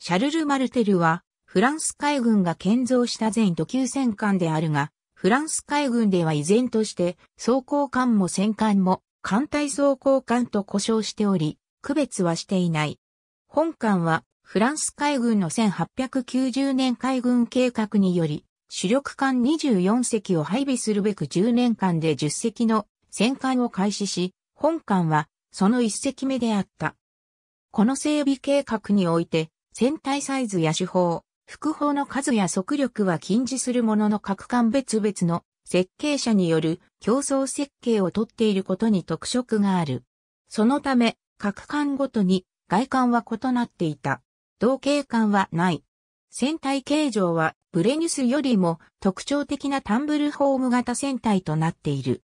シャルル・マルテルは、フランス海軍が建造した全土級戦艦であるが、フランス海軍では依然として、装甲艦も戦艦も、艦隊装甲艦と呼称しており、区別はしていない。本艦は、フランス海軍の1890年海軍計画により、主力艦24隻を配備するべく10年間で10隻の戦艦を開始し、本艦はその1隻目であった。この整備計画において、船体サイズや手法、複砲の数や速力は禁じするものの各艦別々の設計者による競争設計をとっていることに特色がある。そのため、各艦ごとに外観は異なっていた。同型艦はない。船体形状はブレニュスよりも特徴的なタンブルホーム型船体となっている。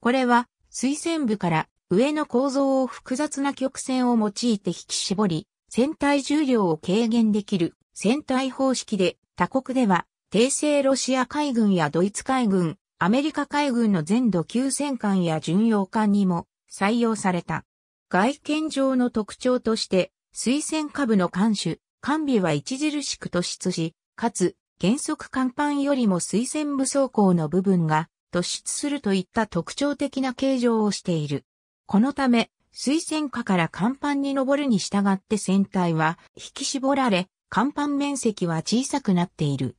これは水線部から上の構造を複雑な曲線を用いて引き絞り、船体重量を軽減できる船体方式で他国では帝政ロシア海軍やドイツ海軍、アメリカ海軍の全土級戦艦や巡洋艦にも採用された。外見上の特徴として水船下部の艦首、艦尾は著しく突出し、かつ原則甲板よりも水船武装甲の部分が突出するといった特徴的な形状をしている。このため、水線下から甲板に登るに従って船体は引き絞られ、甲板面積は小さくなっている。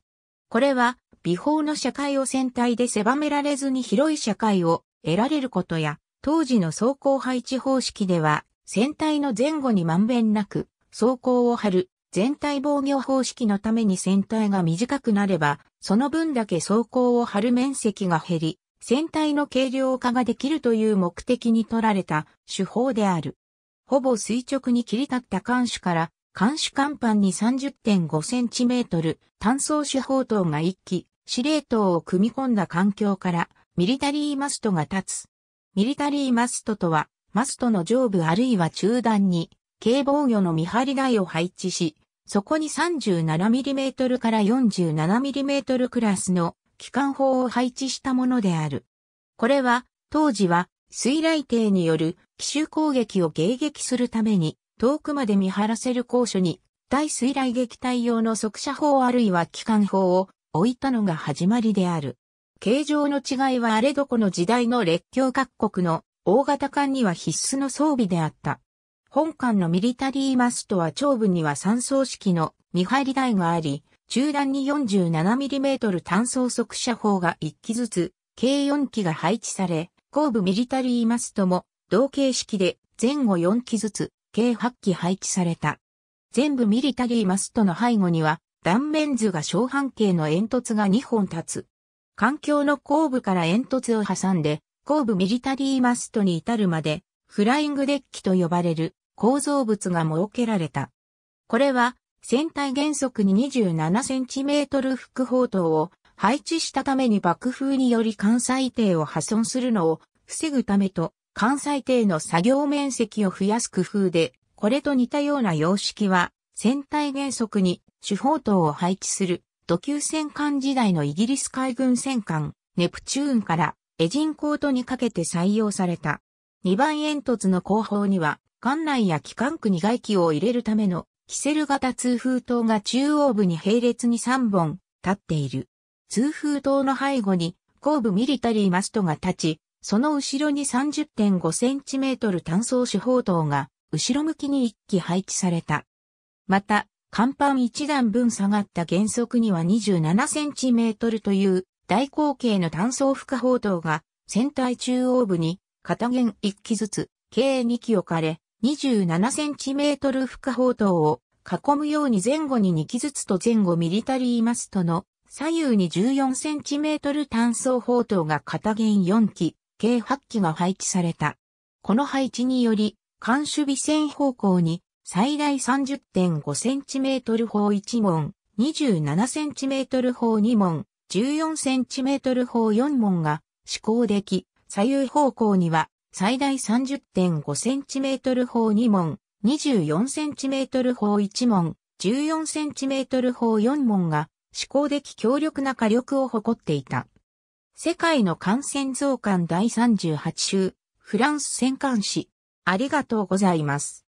これは、微法の社会を船体で狭められずに広い社会を得られることや、当時の走行配置方式では、船体の前後にまんべんなく、走行を張る、全体防御方式のために船体が短くなれば、その分だけ走行を張る面積が減り、船体の軽量化ができるという目的に取られた手法である。ほぼ垂直に切り立った艦首から艦首甲板に 30.5cm 単装手法塔が一機、司令塔を組み込んだ環境からミリタリーマストが立つ。ミリタリーマストとは、マストの上部あるいは中段に軽防御の見張り台を配置し、そこに 37mm から 47mm クラスの機関砲を配置したものである。これは、当時は、水雷艇による奇襲攻撃を迎撃するために、遠くまで見張らせる高所に、大水雷撃隊用の速射砲あるいは機関砲を置いたのが始まりである。形状の違いはあれどこの時代の列強各国の大型艦には必須の装備であった。本艦のミリタリーマストは長部には三層式の見張り台があり、中段に 47mm 単装速射砲が1機ずつ、計4機が配置され、後部ミリタリーマストも同形式で前後4機ずつ、計8機配置された。全部ミリタリーマストの背後には、断面図が小半径の煙突が2本立つ。環境の後部から煙突を挟んで、後部ミリタリーマストに至るまで、フライングデッキと呼ばれる構造物が設けられた。これは船体原則に2 7トル副砲塔を配置したために爆風により関西艇を破損するのを防ぐためと、関西艇の作業面積を増やす工夫で、これと似たような様式は、船体原則に主砲塔を配置する、土級戦艦時代のイギリス海軍戦艦、ネプチューンから、エジンコートにかけて採用された。2番煙突の後方には、艦内や機関区に外気を入れるためのキセル型通風塔が中央部に並列に3本立っている。通風塔の背後に後部ミリタリーマストが立ち、その後ろに 30.5cm 単層四砲塔が後ろ向きに1機配置された。また、甲板1段分下がった原則には 27cm という大口径の単層不可砲塔が船体中央部に片弦1機ずつ計2機置かれ、27センチメートル深砲塔を囲むように前後に2機ずつと前後ミリタリーマストの左右に14センチメートル単装砲塔が片弦4機、計8機が配置された。この配置により、艦守備線方向に最大 30.5cm 砲1門、27cm 砲2門、14cm 砲4門が施行でき、左右方向には最大 30.5cm 砲2門、24cm 砲1門、14cm 砲4門が思考的強力な火力を誇っていた。世界の感染増加第38週、フランス戦艦誌ありがとうございます。